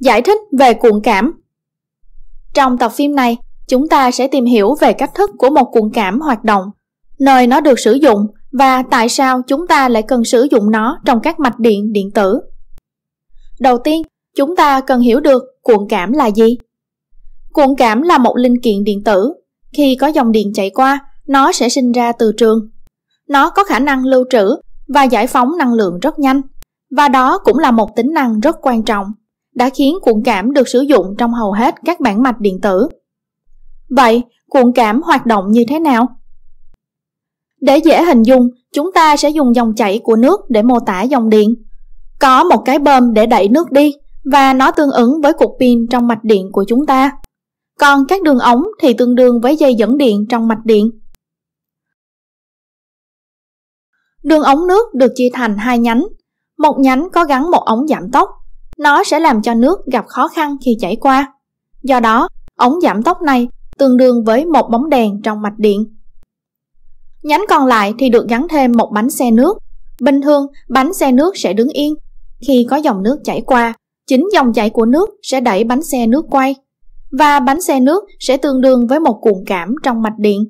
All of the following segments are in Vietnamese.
giải thích về cuộn cảm. Trong tập phim này, chúng ta sẽ tìm hiểu về cách thức của một cuộn cảm hoạt động, nơi nó được sử dụng và tại sao chúng ta lại cần sử dụng nó trong các mạch điện điện tử. Đầu tiên, chúng ta cần hiểu được cuộn cảm là gì. Cuộn cảm là một linh kiện điện tử. Khi có dòng điện chạy qua, nó sẽ sinh ra từ trường. Nó có khả năng lưu trữ và giải phóng năng lượng rất nhanh, và đó cũng là một tính năng rất quan trọng đã khiến cuộn cảm được sử dụng trong hầu hết các bản mạch điện tử. Vậy, cuộn cảm hoạt động như thế nào? Để dễ hình dung, chúng ta sẽ dùng dòng chảy của nước để mô tả dòng điện. Có một cái bơm để đẩy nước đi và nó tương ứng với cục pin trong mạch điện của chúng ta. Còn các đường ống thì tương đương với dây dẫn điện trong mạch điện. Đường ống nước được chia thành hai nhánh, một nhánh có gắn một ống giảm tốc nó sẽ làm cho nước gặp khó khăn khi chảy qua. Do đó, ống giảm tốc này tương đương với một bóng đèn trong mạch điện. Nhánh còn lại thì được gắn thêm một bánh xe nước. Bình thường, bánh xe nước sẽ đứng yên. Khi có dòng nước chảy qua, chính dòng chảy của nước sẽ đẩy bánh xe nước quay và bánh xe nước sẽ tương đương với một cuộn cảm trong mạch điện.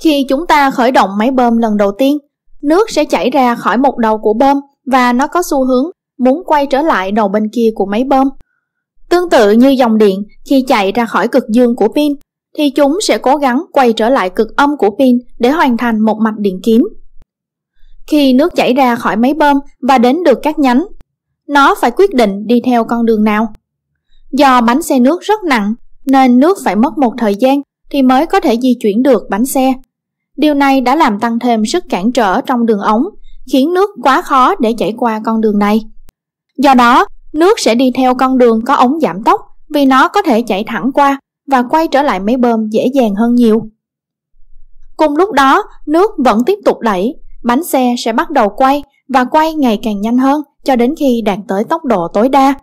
Khi chúng ta khởi động máy bơm lần đầu tiên, nước sẽ chảy ra khỏi một đầu của bơm và nó có xu hướng muốn quay trở lại đầu bên kia của máy bơm. Tương tự như dòng điện khi chạy ra khỏi cực dương của pin, thì chúng sẽ cố gắng quay trở lại cực âm của pin để hoàn thành một mạch điện kiếm. Khi nước chảy ra khỏi máy bơm và đến được các nhánh, nó phải quyết định đi theo con đường nào. Do bánh xe nước rất nặng, nên nước phải mất một thời gian thì mới có thể di chuyển được bánh xe. Điều này đã làm tăng thêm sức cản trở trong đường ống, khiến nước quá khó để chảy qua con đường này. Do đó, nước sẽ đi theo con đường có ống giảm tốc vì nó có thể chạy thẳng qua và quay trở lại máy bơm dễ dàng hơn nhiều. Cùng lúc đó, nước vẫn tiếp tục đẩy, bánh xe sẽ bắt đầu quay và quay ngày càng nhanh hơn cho đến khi đạt tới tốc độ tối đa.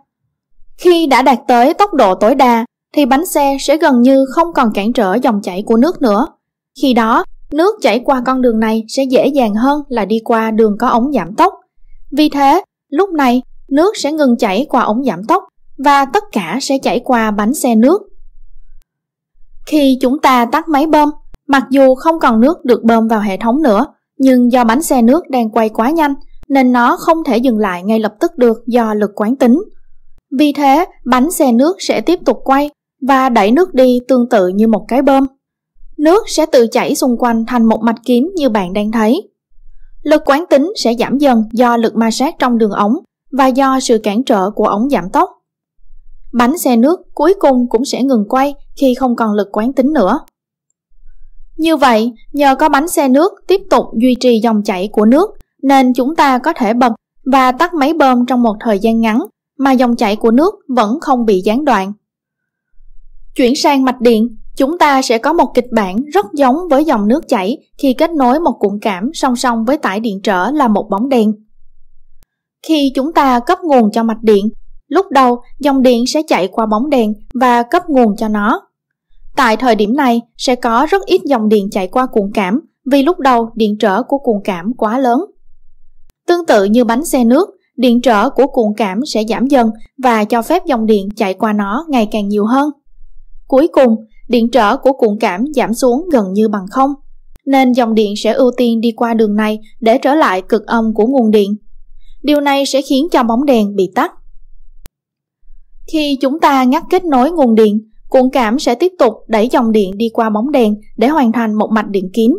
Khi đã đạt tới tốc độ tối đa, thì bánh xe sẽ gần như không còn cản trở dòng chảy của nước nữa. Khi đó, nước chảy qua con đường này sẽ dễ dàng hơn là đi qua đường có ống giảm tốc. Vì thế, lúc này nước sẽ ngừng chảy qua ống giảm tốc và tất cả sẽ chảy qua bánh xe nước. Khi chúng ta tắt máy bơm, mặc dù không còn nước được bơm vào hệ thống nữa, nhưng do bánh xe nước đang quay quá nhanh nên nó không thể dừng lại ngay lập tức được do lực quán tính. Vì thế, bánh xe nước sẽ tiếp tục quay và đẩy nước đi tương tự như một cái bơm. Nước sẽ tự chảy xung quanh thành một mạch kín như bạn đang thấy. Lực quán tính sẽ giảm dần do lực ma sát trong đường ống và do sự cản trở của ống giảm tốc. Bánh xe nước cuối cùng cũng sẽ ngừng quay khi không còn lực quán tính nữa. Như vậy, nhờ có bánh xe nước tiếp tục duy trì dòng chảy của nước nên chúng ta có thể bật và tắt máy bơm trong một thời gian ngắn mà dòng chảy của nước vẫn không bị gián đoạn. Chuyển sang mạch điện, chúng ta sẽ có một kịch bản rất giống với dòng nước chảy khi kết nối một cuộn cảm song song với tải điện trở là một bóng đèn. Khi chúng ta cấp nguồn cho mạch điện, lúc đầu dòng điện sẽ chạy qua bóng đèn và cấp nguồn cho nó. Tại thời điểm này sẽ có rất ít dòng điện chạy qua cuộn cảm vì lúc đầu điện trở của cuộn cảm quá lớn. Tương tự như bánh xe nước, điện trở của cuộn cảm sẽ giảm dần và cho phép dòng điện chạy qua nó ngày càng nhiều hơn. Cuối cùng, điện trở của cuộn cảm giảm xuống gần như bằng không, nên dòng điện sẽ ưu tiên đi qua đường này để trở lại cực âm của nguồn điện. Điều này sẽ khiến cho bóng đèn bị tắt. Khi chúng ta ngắt kết nối nguồn điện, cuộn cảm sẽ tiếp tục đẩy dòng điện đi qua bóng đèn để hoàn thành một mạch điện kín.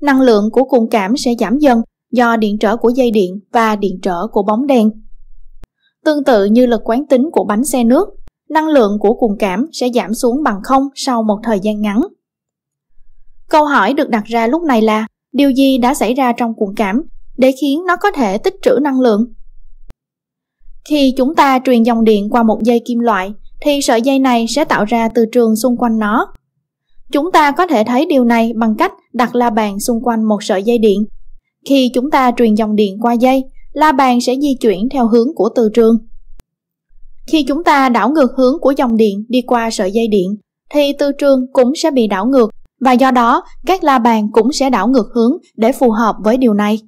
Năng lượng của cuộn cảm sẽ giảm dần do điện trở của dây điện và điện trở của bóng đèn. Tương tự như lực quán tính của bánh xe nước, năng lượng của cuộn cảm sẽ giảm xuống bằng không sau một thời gian ngắn. Câu hỏi được đặt ra lúc này là điều gì đã xảy ra trong cuộn cảm để khiến nó có thể tích trữ năng lượng. Khi chúng ta truyền dòng điện qua một dây kim loại thì sợi dây này sẽ tạo ra từ trường xung quanh nó. Chúng ta có thể thấy điều này bằng cách đặt la bàn xung quanh một sợi dây điện. Khi chúng ta truyền dòng điện qua dây, la bàn sẽ di chuyển theo hướng của từ trường. Khi chúng ta đảo ngược hướng của dòng điện đi qua sợi dây điện thì từ trường cũng sẽ bị đảo ngược và do đó các la bàn cũng sẽ đảo ngược hướng để phù hợp với điều này.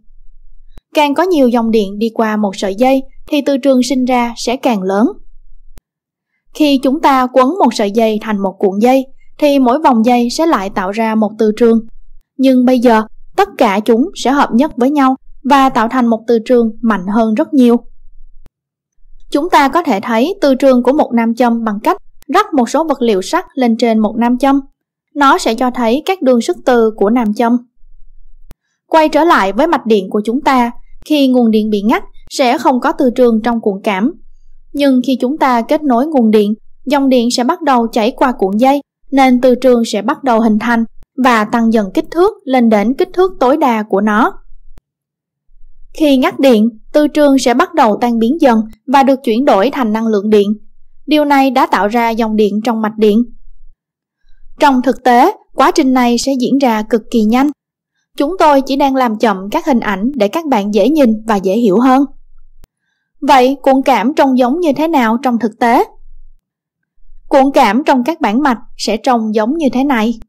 Càng có nhiều dòng điện đi qua một sợi dây thì từ trường sinh ra sẽ càng lớn. Khi chúng ta quấn một sợi dây thành một cuộn dây thì mỗi vòng dây sẽ lại tạo ra một từ trường. Nhưng bây giờ, tất cả chúng sẽ hợp nhất với nhau và tạo thành một từ trường mạnh hơn rất nhiều. Chúng ta có thể thấy từ trường của một nam châm bằng cách rắc một số vật liệu sắt lên trên một nam châm. Nó sẽ cho thấy các đường sức từ của nam châm. Quay trở lại với mạch điện của chúng ta khi nguồn điện bị ngắt, sẽ không có từ trường trong cuộn cảm. Nhưng khi chúng ta kết nối nguồn điện, dòng điện sẽ bắt đầu chảy qua cuộn dây, nên từ trường sẽ bắt đầu hình thành và tăng dần kích thước lên đến kích thước tối đa của nó. Khi ngắt điện, từ trường sẽ bắt đầu tan biến dần và được chuyển đổi thành năng lượng điện. Điều này đã tạo ra dòng điện trong mạch điện. Trong thực tế, quá trình này sẽ diễn ra cực kỳ nhanh Chúng tôi chỉ đang làm chậm các hình ảnh để các bạn dễ nhìn và dễ hiểu hơn. Vậy cuộn cảm trông giống như thế nào trong thực tế? Cuộn cảm trong các bản mạch sẽ trông giống như thế này.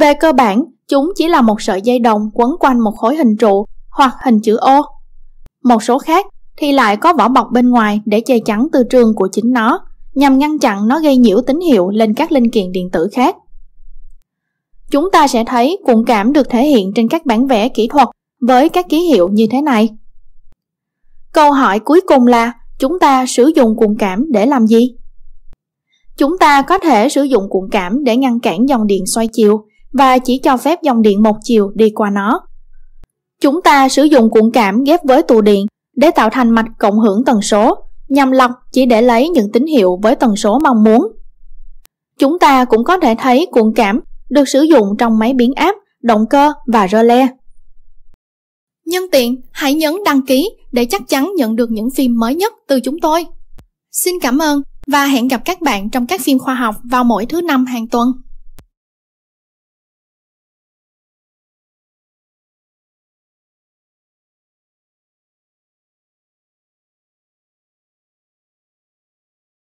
Về cơ bản, chúng chỉ là một sợi dây đồng quấn quanh một khối hình trụ hoặc hình chữ O. Một số khác thì lại có vỏ bọc bên ngoài để che chắn từ trường của chính nó, nhằm ngăn chặn nó gây nhiễu tín hiệu lên các linh kiện điện tử khác chúng ta sẽ thấy cuộn cảm được thể hiện trên các bản vẽ kỹ thuật với các ký hiệu như thế này. Câu hỏi cuối cùng là chúng ta sử dụng cuộn cảm để làm gì? Chúng ta có thể sử dụng cuộn cảm để ngăn cản dòng điện xoay chiều và chỉ cho phép dòng điện một chiều đi qua nó. Chúng ta sử dụng cuộn cảm ghép với tụ điện để tạo thành mạch cộng hưởng tần số nhằm lọc chỉ để lấy những tín hiệu với tần số mong muốn. Chúng ta cũng có thể thấy cuộn cảm được sử dụng trong máy biến áp, động cơ và rơ le. Nhân tiện, hãy nhấn đăng ký để chắc chắn nhận được những phim mới nhất từ chúng tôi. Xin cảm ơn và hẹn gặp các bạn trong các phim khoa học vào mỗi thứ năm hàng tuần.